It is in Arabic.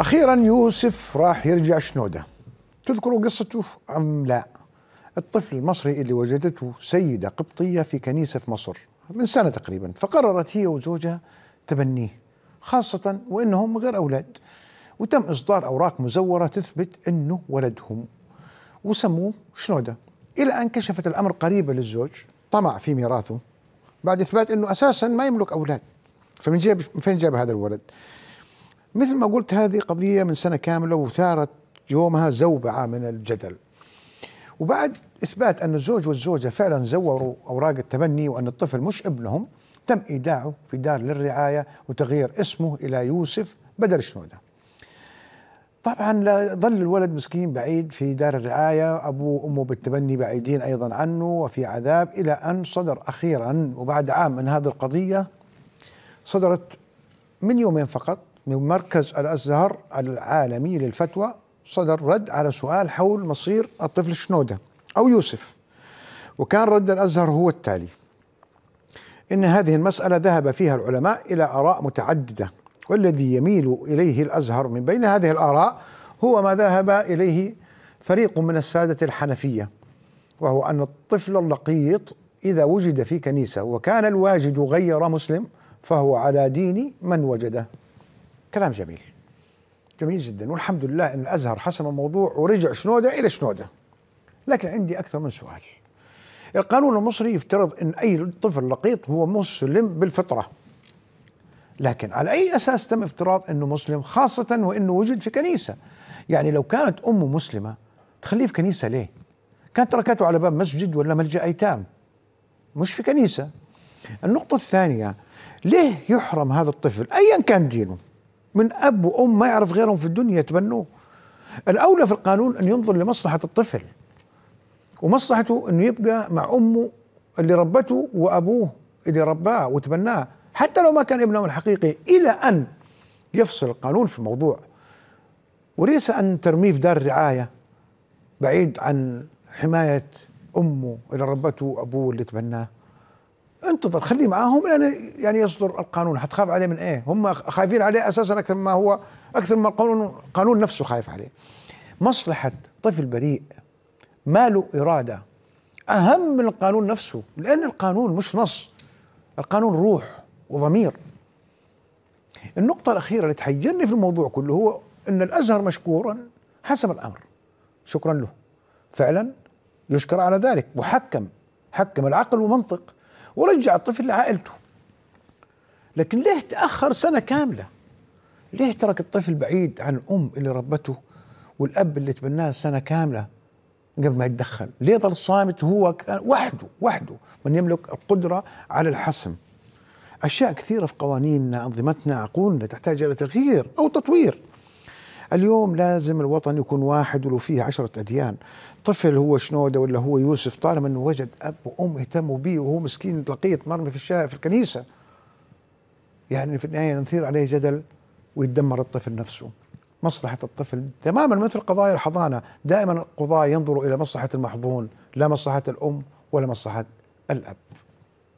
أخيرا يوسف راح يرجع شنودة تذكروا قصته أم لا الطفل المصري اللي وجدته سيدة قبطية في كنيسة في مصر من سنة تقريبا فقررت هي وزوجها تبنيه خاصة وإنهم غير أولاد وتم إصدار أوراق مزورة تثبت أنه ولدهم وسموه شنودة إلى أن كشفت الأمر قريبا للزوج طمع في ميراثه بعد إثبات أنه أساسا ما يملك أولاد فمن جاب فين جاب هذا الولد مثل ما قلت هذه قضية من سنة كاملة وثارت يومها زوبعة من الجدل وبعد إثبات أن الزوج والزوجة فعلا زوروا أوراق التبني وأن الطفل مش ابنهم تم إيداعه في دار للرعاية وتغيير اسمه إلى يوسف بدل شنودة طبعا لا ظل الولد مسكين بعيد في دار الرعاية أبوه وأمه بالتبني بعيدين أيضا عنه وفي عذاب إلى أن صدر أخيرا وبعد عام من هذه القضية صدرت من يومين فقط من مركز الازهر العالمي للفتوى صدر رد على سؤال حول مصير الطفل شنوده او يوسف وكان رد الازهر هو التالي ان هذه المساله ذهب فيها العلماء الى اراء متعدده والذي يميل اليه الازهر من بين هذه الاراء هو ما ذهب اليه فريق من الساده الحنفيه وهو ان الطفل اللقيط اذا وجد في كنيسه وكان الواجد غير مسلم فهو على دين من وجده كلام جميل جميل جدا والحمد لله ان الازهر حسم الموضوع ورجع شنوده الى شنوده لكن عندي اكثر من سؤال القانون المصري يفترض ان اي طفل لقيط هو مسلم بالفطره لكن على اي اساس تم افتراض انه مسلم خاصه وانه وجد في كنيسه يعني لو كانت امه مسلمه تخليه في كنيسه ليه كانت تركته على باب مسجد ولا ملجا ايتام مش في كنيسه النقطه الثانيه ليه يحرم هذا الطفل ايا كان دينه من اب وام ما يعرف غيرهم في الدنيا يتبنوه الاولى في القانون ان ينظر لمصلحه الطفل ومصلحته انه يبقى مع امه اللي ربته وابوه اللي رباه وتبناه حتى لو ما كان ابنهم الحقيقي الى ان يفصل القانون في الموضوع وليس ان ترميه في دار رعايه بعيد عن حمايه امه اللي ربته وابوه اللي تبناه انتظر خليه معاهم لان يعني يصدر القانون حتخاف عليه من ايه؟ هم خايفين عليه اساسا اكثر ما هو اكثر ما القانون القانون نفسه خايف عليه. مصلحه طفل بريء ما له اراده اهم من القانون نفسه لان القانون مش نص القانون روح وضمير. النقطة الأخيرة اللي تحيرني في الموضوع كله هو أن الأزهر مشكورا حسب الأمر شكرا له فعلا يشكر على ذلك وحكم حكم العقل ومنطق ورجع الطفل لعائلته لكن ليه تأخر سنة كاملة ليه ترك الطفل بعيد عن الأم اللي ربته والأب اللي تبناه سنة كاملة قبل ما يتدخل ليه ظل صامت هو كان وحده وحده من يملك القدرة على الحسم أشياء كثيرة في قوانيننا أنظمتنا عقولنا تحتاج إلى تغيير أو تطوير اليوم لازم الوطن يكون واحد ولو فيه عشرة أديان طفل هو شنودة ولا هو يوسف طالما أنه وجد أب وأم اهتموا به وهو مسكين لقية مرمي في الشارع في الكنيسة يعني في النهاية نثير عليه جدل ويتدمر الطفل نفسه مصلحة الطفل تماما مثل قضايا الحضانة دائما القضاء ينظروا إلى مصلحة المحظون لا مصلحة الأم ولا مصلحة الأب